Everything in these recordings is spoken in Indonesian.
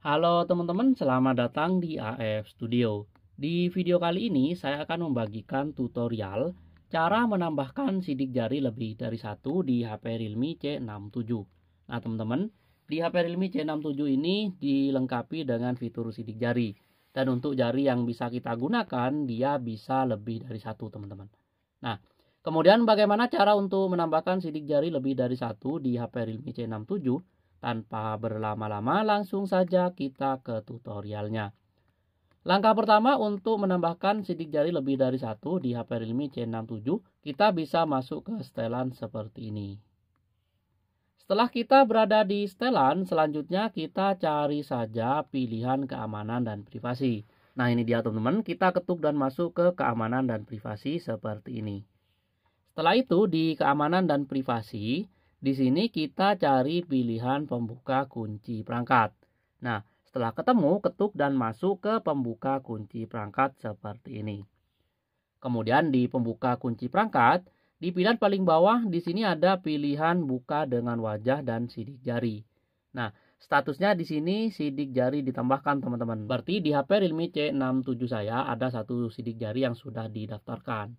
Halo teman-teman, selamat datang di AF Studio. Di video kali ini saya akan membagikan tutorial cara menambahkan sidik jari lebih dari satu di HP Realme C67. Nah teman-teman, di HP Realme C67 ini dilengkapi dengan fitur sidik jari. Dan untuk jari yang bisa kita gunakan, dia bisa lebih dari satu teman-teman. Nah, kemudian bagaimana cara untuk menambahkan sidik jari lebih dari satu di HP Realme C67? Tanpa berlama-lama langsung saja kita ke tutorialnya. Langkah pertama untuk menambahkan sidik jari lebih dari satu di HP Realme C67, kita bisa masuk ke setelan seperti ini. Setelah kita berada di setelan, selanjutnya kita cari saja pilihan keamanan dan privasi. Nah ini dia teman-teman, kita ketuk dan masuk ke keamanan dan privasi seperti ini. Setelah itu di keamanan dan privasi, di sini kita cari pilihan pembuka kunci perangkat. Nah, setelah ketemu, ketuk dan masuk ke pembuka kunci perangkat seperti ini. Kemudian di pembuka kunci perangkat, di pilihan paling bawah di sini ada pilihan buka dengan wajah dan sidik jari. Nah, statusnya di sini sidik jari ditambahkan teman-teman. Berarti di HP Realme C67 saya ada satu sidik jari yang sudah didaftarkan.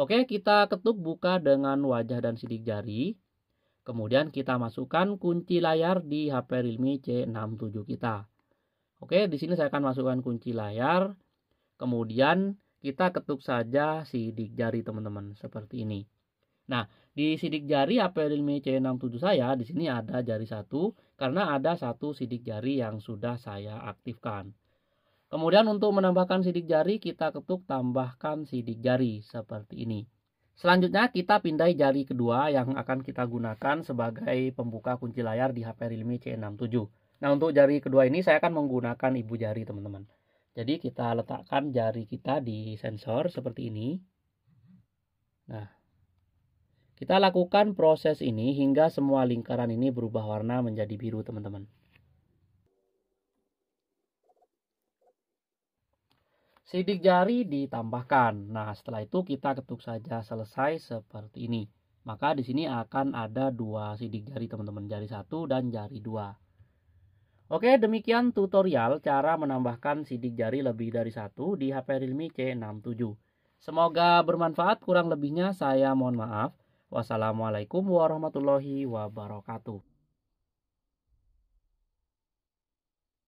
Oke, kita ketuk buka dengan wajah dan sidik jari. Kemudian kita masukkan kunci layar di HP Realme C67 kita. Oke, di sini saya akan masukkan kunci layar. Kemudian kita ketuk saja sidik jari teman-teman seperti ini. Nah, di sidik jari HP Realme C67 saya di sini ada jari satu karena ada satu sidik jari yang sudah saya aktifkan. Kemudian untuk menambahkan sidik jari kita ketuk tambahkan sidik jari seperti ini. Selanjutnya kita pindai jari kedua yang akan kita gunakan sebagai pembuka kunci layar di HP Realme C67. Nah untuk jari kedua ini saya akan menggunakan ibu jari teman-teman. Jadi kita letakkan jari kita di sensor seperti ini. Nah kita lakukan proses ini hingga semua lingkaran ini berubah warna menjadi biru teman-teman. sidik jari ditambahkan. Nah, setelah itu kita ketuk saja selesai seperti ini. Maka di sini akan ada dua sidik jari teman-teman, jari satu dan jari dua. Oke, demikian tutorial cara menambahkan sidik jari lebih dari satu di HP Realme C67. Semoga bermanfaat, kurang lebihnya saya mohon maaf. Wassalamualaikum warahmatullahi wabarakatuh.